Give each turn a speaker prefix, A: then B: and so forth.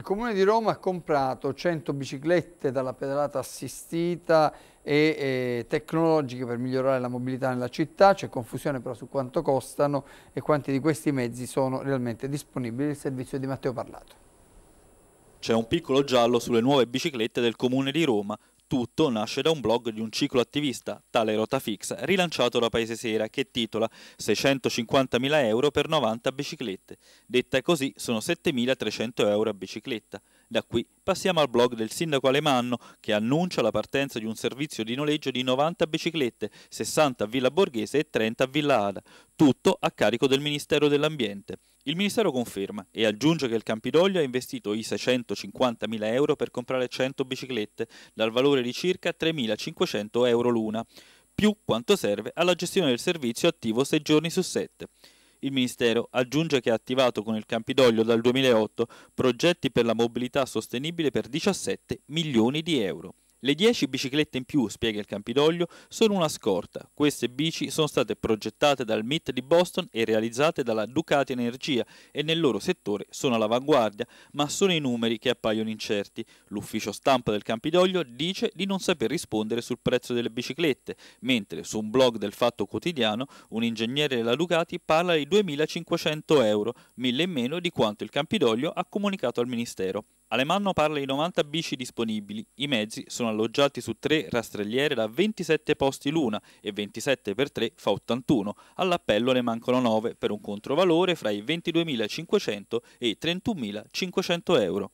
A: Il Comune di Roma ha comprato 100 biciclette dalla pedalata assistita e, e tecnologiche per migliorare la mobilità nella città, c'è confusione però su quanto costano e quanti di questi mezzi sono realmente disponibili. Il servizio di Matteo Parlato.
B: C'è un piccolo giallo sulle nuove biciclette del Comune di Roma, tutto nasce da un blog di un ciclo attivista, tale Fix, rilanciato da Paese Sera, che titola 650.000 euro per 90 biciclette. Detta così sono 7.300 euro a bicicletta. Da qui passiamo al blog del sindaco Alemanno che annuncia la partenza di un servizio di noleggio di 90 biciclette, 60 a Villa Borghese e 30 a Villa Ada, tutto a carico del Ministero dell'Ambiente. Il Ministero conferma e aggiunge che il Campidoglio ha investito i 650.000 euro per comprare 100 biciclette, dal valore di circa 3.500 euro l'una, più quanto serve alla gestione del servizio attivo 6 giorni su 7. Il Ministero aggiunge che ha attivato con il Campidoglio dal 2008 progetti per la mobilità sostenibile per 17 milioni di euro. Le 10 biciclette in più, spiega il Campidoglio, sono una scorta. Queste bici sono state progettate dal MIT di Boston e realizzate dalla Ducati Energia e nel loro settore sono all'avanguardia, ma sono i numeri che appaiono incerti. L'ufficio stampa del Campidoglio dice di non saper rispondere sul prezzo delle biciclette, mentre su un blog del Fatto Quotidiano un ingegnere della Ducati parla di 2.500 euro, mille in meno di quanto il Campidoglio ha comunicato al Ministero. Alemanno parla di 90 bici disponibili, i mezzi sono alloggiati su tre rastrelliere da 27 posti l'una e 27 per 3 fa 81, all'appello ne mancano 9 per un controvalore fra i 22.500 e i 31.500 euro.